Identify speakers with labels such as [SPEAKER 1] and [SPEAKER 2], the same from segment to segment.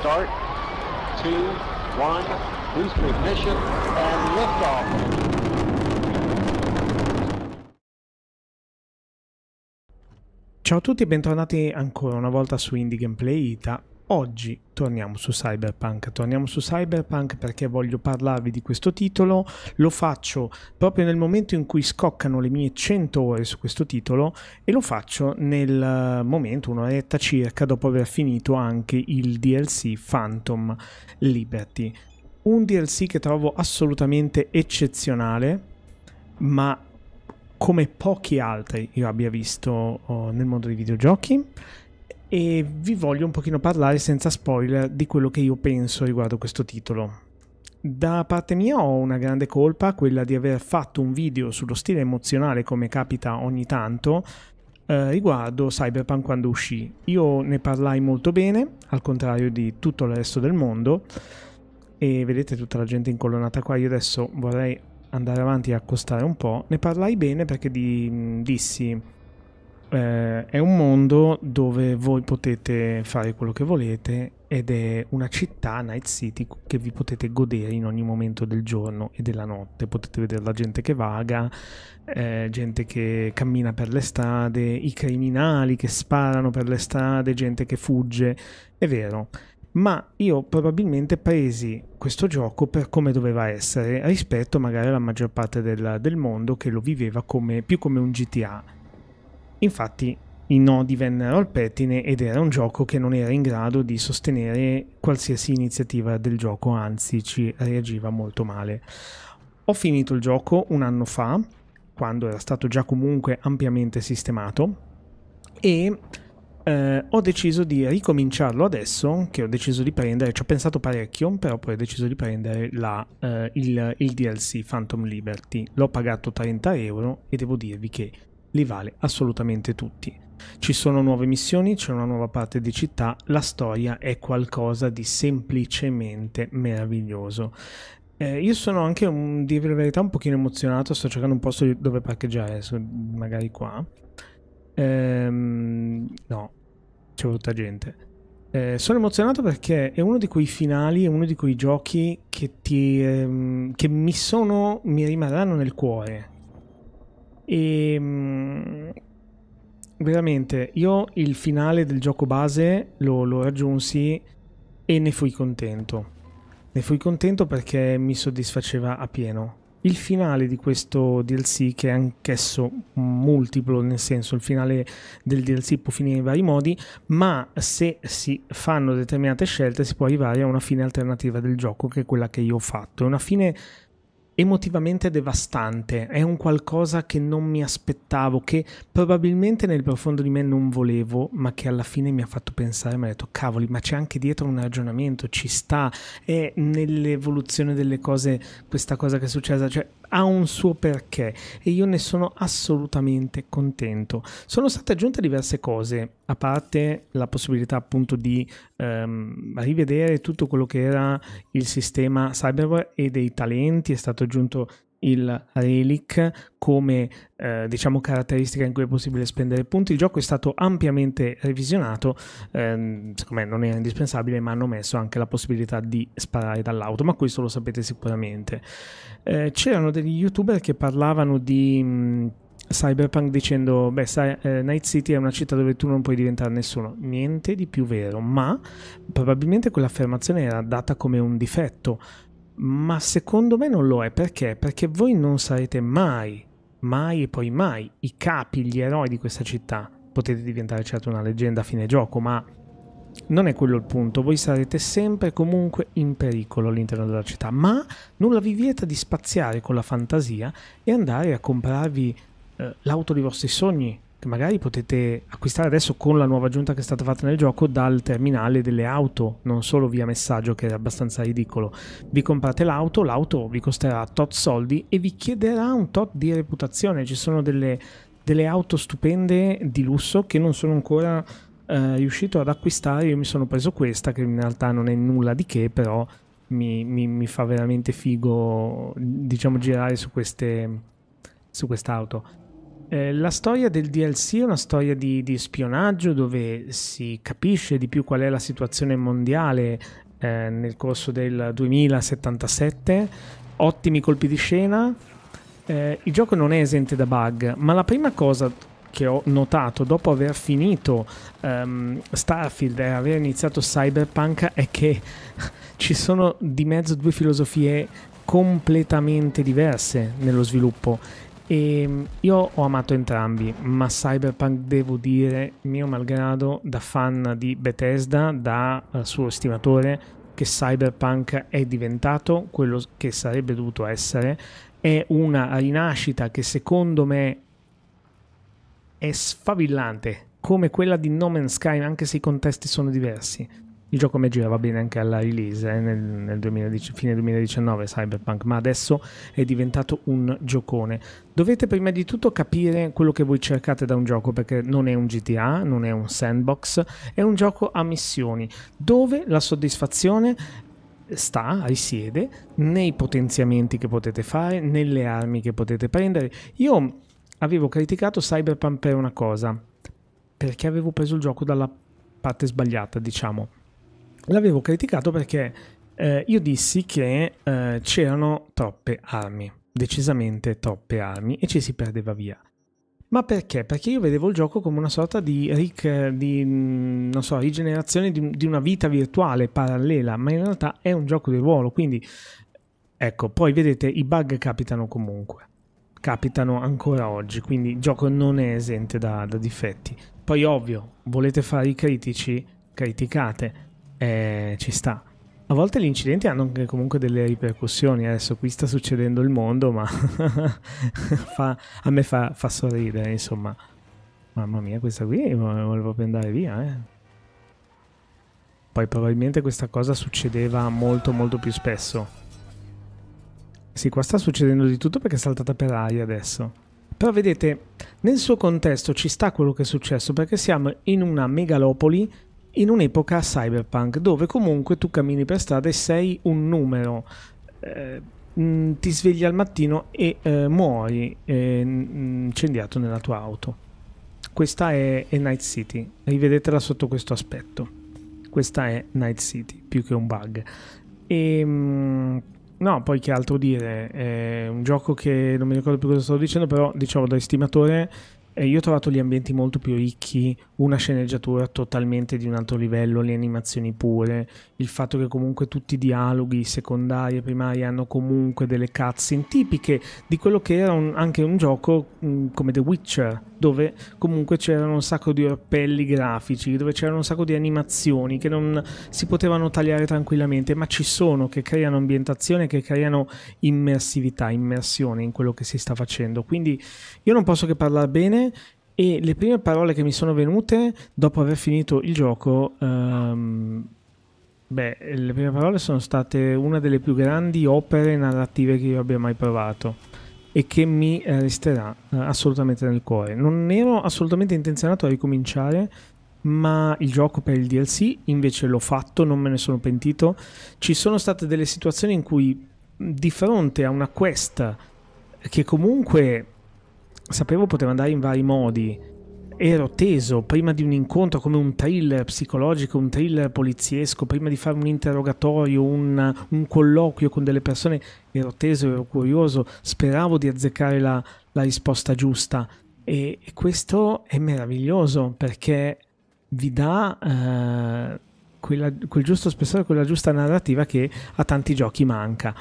[SPEAKER 1] start, two, one, boost ignition, and liftoff. Ciao a tutti e bentornati ancora una volta su Indie Gameplay Ita. Oggi torniamo su Cyberpunk, torniamo su Cyberpunk perché voglio parlarvi di questo titolo, lo faccio proprio nel momento in cui scoccano le mie 100 ore su questo titolo e lo faccio nel eh, momento, un'oretta circa, dopo aver finito anche il DLC Phantom Liberty. Un DLC che trovo assolutamente eccezionale, ma come pochi altri io abbia visto oh, nel mondo dei videogiochi e vi voglio un pochino parlare senza spoiler di quello che io penso riguardo questo titolo. Da parte mia ho una grande colpa, quella di aver fatto un video sullo stile emozionale come capita ogni tanto eh, riguardo Cyberpunk quando uscì. Io ne parlai molto bene, al contrario di tutto il resto del mondo e vedete tutta la gente incolonnata qua, io adesso vorrei andare avanti e accostare un po', ne parlai bene perché di, mm, dissi eh, è un mondo dove voi potete fare quello che volete ed è una città, Night City, che vi potete godere in ogni momento del giorno e della notte. Potete vedere la gente che vaga, eh, gente che cammina per le strade, i criminali che sparano per le strade, gente che fugge. È vero ma io probabilmente presi questo gioco per come doveva essere rispetto magari alla maggior parte del, del mondo che lo viveva come, più come un GTA Infatti i nodi vennero al pettine ed era un gioco che non era in grado di sostenere qualsiasi iniziativa del gioco, anzi ci reagiva molto male. Ho finito il gioco un anno fa, quando era stato già comunque ampiamente sistemato, e eh, ho deciso di ricominciarlo adesso, che ho deciso di prendere, ci ho pensato parecchio, però poi ho deciso di prendere la, eh, il, il DLC Phantom Liberty. L'ho pagato 30 euro e devo dirvi che li vale assolutamente tutti. Ci sono nuove missioni, c'è una nuova parte di città, la storia è qualcosa di semplicemente meraviglioso. Eh, io sono anche, un, di verità, un pochino emozionato, sto cercando un posto dove parcheggiare, magari qua. Ehm, no, c'è brutta gente. Eh, sono emozionato perché è uno di quei finali, è uno di quei giochi che, ti, ehm, che mi sono, mi rimarranno nel cuore, e ehm, veramente io il finale del gioco base lo, lo raggiunsi e ne fui contento. Ne fui contento perché mi soddisfaceva a pieno. Il finale di questo DLC, che è anch'esso multiplo, nel senso il finale del DLC può finire in vari modi, ma se si fanno determinate scelte si può arrivare a una fine alternativa del gioco, che è quella che io ho fatto. È una fine emotivamente devastante, è un qualcosa che non mi aspettavo, che probabilmente nel profondo di me non volevo, ma che alla fine mi ha fatto pensare, mi ha detto cavoli, ma c'è anche dietro un ragionamento, ci sta, è nell'evoluzione delle cose questa cosa che è successa, cioè ha un suo perché e io ne sono assolutamente contento. Sono state aggiunte diverse cose, a parte la possibilità appunto di ehm, rivedere tutto quello che era il sistema cyberware e dei talenti, è stato aggiunto il Relic come eh, diciamo caratteristica in cui è possibile spendere punti. Il gioco è stato ampiamente revisionato, ehm, secondo me non era indispensabile, ma hanno messo anche la possibilità di sparare dall'auto, ma questo lo sapete sicuramente. Eh, c'erano degli youtuber che parlavano di... Mh, mm, Cyberpunk dicendo, beh, sai, eh, Night City è una città dove tu non puoi diventare nessuno, niente di più vero, ma probabilmente quell'affermazione era data come un difetto, ma secondo me non lo è perché? Perché voi non sarete mai, mai e poi mai i capi, gli eroi di questa città. Potete diventare certo una leggenda a fine gioco, ma non è quello il punto, voi sarete sempre comunque in pericolo all'interno della città, ma nulla vi vieta di spaziare con la fantasia e andare a comprarvi eh, l'auto dei vostri sogni, che magari potete acquistare adesso con la nuova aggiunta che è stata fatta nel gioco dal terminale delle auto, non solo via messaggio che è abbastanza ridicolo. Vi comprate l'auto, l'auto vi costerà tot soldi e vi chiederà un tot di reputazione. Ci sono delle, delle auto stupende di lusso che non sono ancora eh, riuscito ad acquistare. Io mi sono preso questa che in realtà non è nulla di che, però mi, mi, mi fa veramente figo diciamo girare su queste su quest'auto. Eh, la storia del DLC è una storia di, di, spionaggio dove si capisce di più qual è la situazione mondiale eh, nel corso del 2077, ottimi colpi di scena, eh, il gioco non è esente da bug, ma la prima cosa che ho notato dopo aver finito um, Starfield e aver iniziato Cyberpunk è che ci sono di mezzo due filosofie completamente diverse nello sviluppo e ehm, io ho amato entrambi, ma Cyberpunk devo dire, mio malgrado, da fan di Bethesda, da eh, suo stimatore, che Cyberpunk è diventato quello che sarebbe dovuto essere. È una rinascita che secondo me è sfavillante, come quella di No Man's Sky, anche se i contesti sono diversi. Il gioco mi girava bene anche alla release eh, nel, nel 2010, fine 2019 Cyberpunk, ma adesso è diventato un giocone. Dovete prima di tutto capire quello che voi cercate da un gioco, perché non è un GTA, non è un sandbox, è un gioco a missioni, dove la soddisfazione sta, risiede, nei potenziamenti che potete fare, nelle armi che potete prendere. Io avevo criticato Cyberpunk per una cosa, perché avevo preso il gioco dalla parte sbagliata, diciamo l'avevo criticato perché eh, io dissi che eh, c'erano troppe armi, decisamente troppe armi, e ci si perdeva via. Ma perché? Perché io vedevo il gioco come una sorta di, ric- di mm, non so, rigenerazione di, di, una vita virtuale parallela, ma in realtà è un gioco di ruolo, quindi ecco, poi vedete i bug capitano comunque, capitano ancora oggi, quindi il gioco non è esente da, da difetti. Poi ovvio, volete fare i critici, criticate, eh, ci sta. A volte gli incidenti hanno anche comunque delle ripercussioni, eh, adesso qui sta succedendo il mondo, ma fa, a me fa, fa, sorridere, insomma. Mamma mia, questa qui volevo proprio andare via, eh. Poi probabilmente questa cosa succedeva molto molto più spesso. Sì, qua sta succedendo di tutto perché è saltata per aria adesso. Però vedete, nel suo contesto ci sta quello che è successo perché siamo in una megalopoli in un'epoca cyberpunk dove comunque tu cammini per strada e sei un numero. Eh, mm, ti svegli al mattino e eh, muori eh, incendiato nella tua auto. Questa è, è Night City, rivedetela sotto questo aspetto. Questa è Night City, più che un bug. E, mm, no, poi che altro dire? È un gioco che non mi ricordo più cosa stavo dicendo, però diciamo da estimatore eh, io ho trovato gli ambienti molto più ricchi, una sceneggiatura totalmente di un altro livello, le animazioni pure, il fatto che comunque tutti i dialoghi secondari e primari hanno comunque delle cutscene tipiche di quello che era un, anche un gioco mh, mm, come The Witcher, dove comunque c'erano un sacco di orpelli grafici, dove c'erano un sacco di animazioni che non si potevano tagliare tranquillamente, ma ci sono, che creano ambientazione, che creano immersività, immersione in quello che si sta facendo. Quindi io non posso che parlare bene e le prime parole che mi sono venute dopo aver finito il gioco, um, beh, le prime parole sono state una delle più grandi opere narrative che io abbia mai provato e che mi resterà uh, assolutamente nel cuore. Non ero assolutamente intenzionato a ricominciare, ma il gioco per il DLC invece l'ho fatto, non me ne sono pentito. Ci sono state delle situazioni in cui di fronte a una quest che comunque sapevo poteva andare in vari modi. Ero teso prima di un incontro come un thriller psicologico, un thriller poliziesco, prima di fare un interrogatorio, un, un colloquio con delle persone, ero teso, ero curioso, speravo di azzeccare la, la risposta giusta. E, e, questo è meraviglioso perché vi dà eh, quella, quel giusto spessore, quella giusta narrativa che a tanti giochi manca.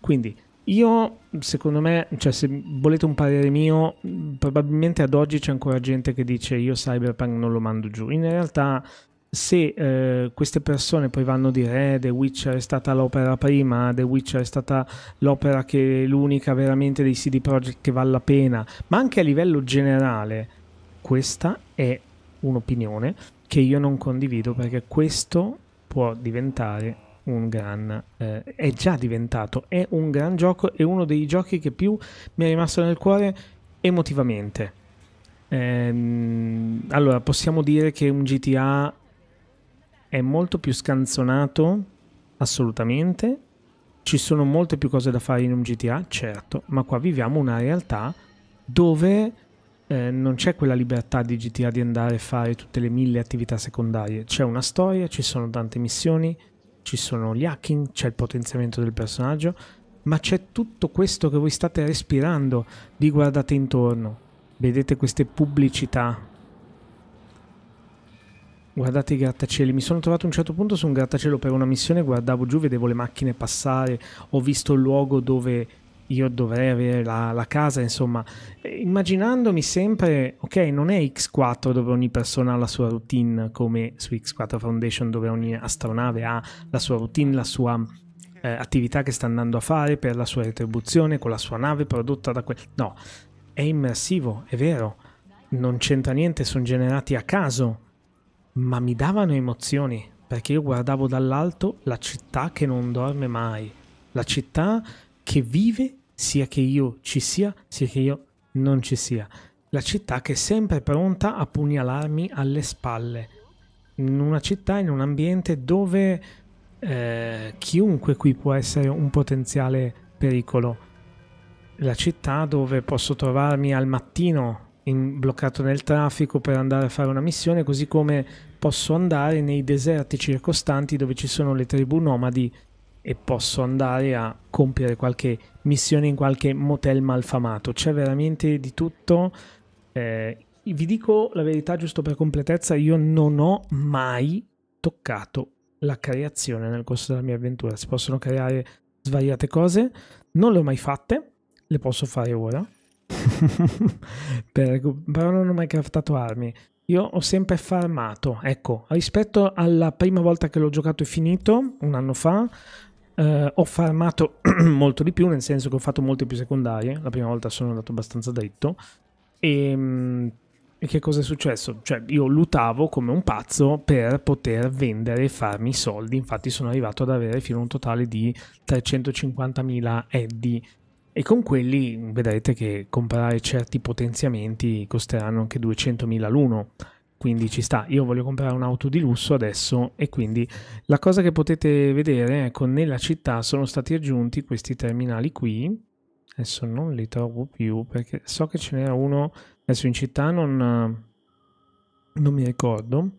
[SPEAKER 1] Quindi io, secondo me, cioè se volete un parere mio, probabilmente ad oggi c'è ancora gente che dice io Cyberpunk non lo mando giù. In realtà, se eh, queste persone poi vanno a dire eh, The Witcher è stata l'opera prima, The Witcher è stata l'opera che è l'unica veramente dei CD Projekt che vale la pena, ma anche a livello generale, questa è un'opinione che io non condivido perché questo può diventare un gran, eh, è già diventato, è un gran gioco, e uno dei giochi che più mi è rimasto nel cuore emotivamente. Ehm, allora, possiamo dire che un GTA è molto più scanzonato, assolutamente. Ci sono molte più cose da fare in un GTA, certo, ma qua viviamo una realtà dove eh, non c'è quella libertà di GTA di andare a fare tutte le mille attività secondarie, c'è una storia, ci sono tante missioni, ci sono gli hacking, c'è il potenziamento del personaggio, ma c'è tutto questo che voi state respirando, vi guardate intorno, vedete queste pubblicità, guardate i grattacieli, mi sono trovato a un certo punto su un grattacielo per una missione, guardavo giù, vedevo le macchine passare, ho visto il luogo dove io dovrei avere la, la casa, insomma, immaginandomi sempre, ok, non è X4 dove ogni persona ha la sua routine, come su X4 Foundation dove ogni astronave ha la sua routine, la sua eh, attività che sta andando a fare per la sua retribuzione con la sua nave prodotta da quel... No, è immersivo, è vero, non c'entra niente, sono generati a caso, ma mi davano emozioni, perché io guardavo dall'alto la città che non dorme mai, la città che vive sia che io ci sia, sia che io non ci sia. La città che è sempre pronta a pugnalarmi alle spalle. In una città, in un ambiente dove eh, chiunque qui può essere un potenziale pericolo. La città dove posso trovarmi al mattino in, bloccato nel traffico per andare a fare una missione, così come posso andare nei deserti circostanti dove ci sono le tribù nomadi e posso andare a compiere qualche missione in qualche motel malfamato. C'è veramente di tutto. Eh, vi dico la verità, giusto per completezza, io non ho mai toccato la creazione nel corso della mia avventura. Si possono creare svariate cose, non le ho mai fatte, le posso fare ora. per, però non ho mai craftato armi. Io ho sempre farmato, ecco, rispetto alla prima volta che l'ho giocato e finito, un anno fa, Uh, ho farmato molto di più, nel senso che ho fatto molte più secondarie. La prima volta sono andato abbastanza dritto. E, ehm, e, che cosa è successo? Cioè, io lutavo come un pazzo per poter vendere e farmi i soldi. Infatti, sono arrivato ad avere fino a un totale di 350.000 eddy. E con quelli vedrete che comprare certi potenziamenti costeranno anche 200.000 l'uno quindi ci sta. Io voglio comprare un'auto di lusso adesso e quindi la cosa che potete vedere, ecco, nella città sono stati aggiunti questi terminali qui. Adesso non li trovo più perché so che ce n'era uno adesso in città, non, non mi ricordo.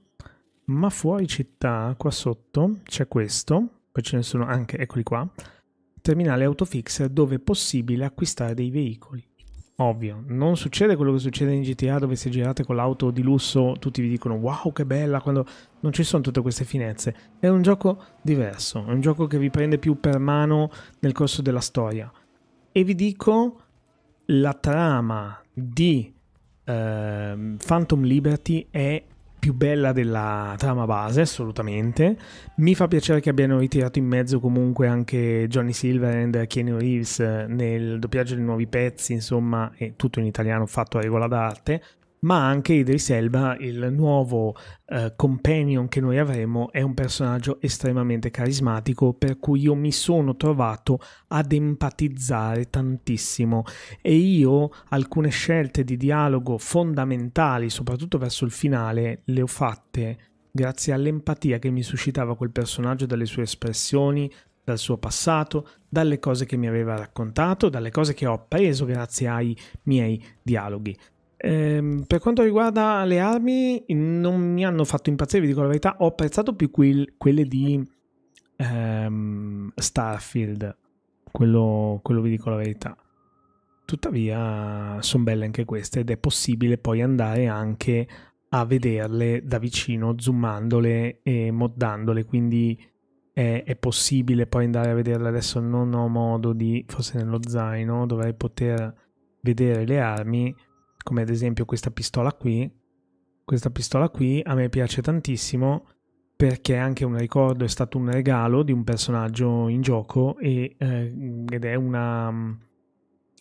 [SPEAKER 1] Ma fuori città, qua sotto, c'è questo. Poi ce ne sono anche, eccoli qua. Terminale Autofix dove è possibile acquistare dei veicoli ovvio, non succede quello che succede in GTA dove se girate con l'auto di lusso tutti vi dicono wow che bella quando non ci sono tutte queste finezze. È un gioco diverso, è un gioco che vi prende più per mano nel corso della storia. E vi dico la trama di eh, Phantom Liberty è più bella della trama base, assolutamente. Mi fa piacere che abbiano ritirato in mezzo comunque anche Johnny Silver e Kenny Reeves eh, nel doppiaggio dei nuovi pezzi, insomma, è tutto in italiano fatto a regola d'arte ma anche Idris Elba, il nuovo eh, companion che noi avremo, è un personaggio estremamente carismatico per cui io mi sono trovato ad empatizzare tantissimo e io alcune scelte di dialogo fondamentali, soprattutto verso il finale, le ho fatte grazie all'empatia che mi suscitava quel personaggio dalle sue espressioni, dal suo passato, dalle cose che mi aveva raccontato, dalle cose che ho appreso grazie ai miei dialoghi. Ehm, per quanto riguarda le armi, non mi hanno fatto impazzire, vi dico la verità. Ho apprezzato più quel, quelle di ehm, Starfield. Quello, quello vi dico la verità. Tuttavia, sono belle anche queste ed è possibile poi andare anche a vederle da vicino, zoomandole e moddandole. Quindi è, è, possibile poi andare a vederle. Adesso non ho modo di, forse nello zaino, dovrei poter vedere le armi come ad esempio questa pistola qui. Questa pistola qui a me piace tantissimo perché è anche un ricordo, è stato un regalo di un personaggio in gioco e, eh, ed è una,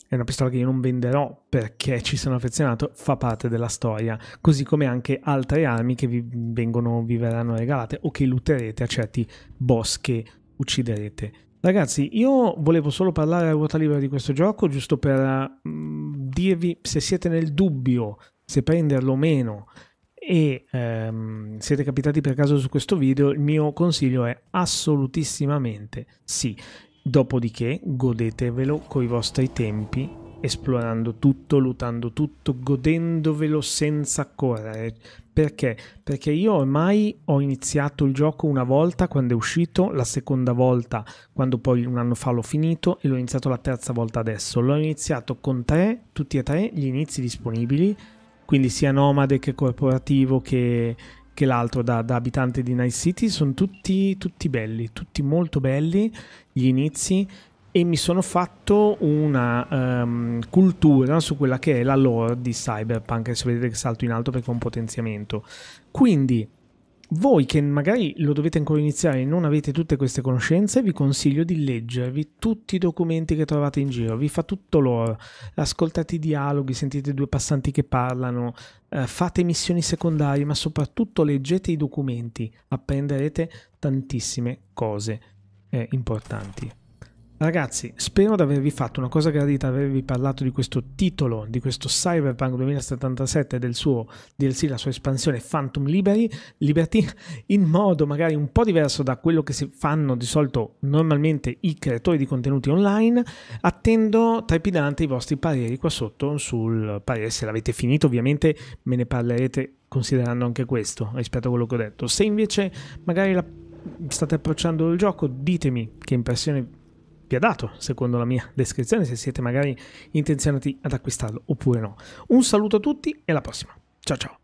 [SPEAKER 1] è una pistola che io non venderò perché ci sono affezionato, fa parte della storia, così come anche altre armi che vi, vengono, vi verranno regalate o che lutterete a certi boss che ucciderete. Ragazzi, io volevo solo parlare a ruota libera di questo gioco, giusto per mm, dirvi se siete nel dubbio se prenderlo o meno e ehm, siete capitati per caso su questo video, il mio consiglio è assolutissimamente sì. Dopodiché godetevelo coi vostri tempi esplorando tutto, lutando tutto, godendovelo senza correre. Perché? Perché io ormai ho iniziato il gioco una volta quando è uscito, la seconda volta quando poi un anno fa l'ho finito e l'ho iniziato la terza volta adesso. L'ho iniziato con tre, tutti e tre, gli inizi disponibili, quindi sia nomade che corporativo che, che l'altro da, da, abitante di Night City, sono tutti, tutti belli, tutti molto belli gli inizi e mi sono fatto una um, cultura su quella che è la lore di Cyberpunk. Se vedete che salto in alto perché ho un potenziamento. Quindi, voi che magari lo dovete ancora iniziare e non avete tutte queste conoscenze, vi consiglio di leggervi tutti i documenti che trovate in giro, vi fa tutto loro, ascoltate i dialoghi, sentite due passanti che parlano, eh, fate missioni secondarie, ma soprattutto leggete i documenti, apprenderete tantissime cose eh, importanti. Ragazzi, spero di avervi fatto una cosa gradita, avervi parlato di questo titolo, di questo Cyberpunk 2077 del suo DLC, la sua espansione Phantom Liberty, Liberty, in modo magari un po' diverso da quello che si fanno di solito normalmente i creatori di contenuti online. Attendo trepidante i vostri pareri qua sotto sul parere, se l'avete finito ovviamente me ne parlerete considerando anche questo rispetto a quello che ho detto. Se invece magari la, state approcciando il gioco, ditemi che impressione vi secondo la mia descrizione, se siete magari intenzionati ad acquistarlo oppure no. Un saluto a tutti e alla prossima. Ciao ciao.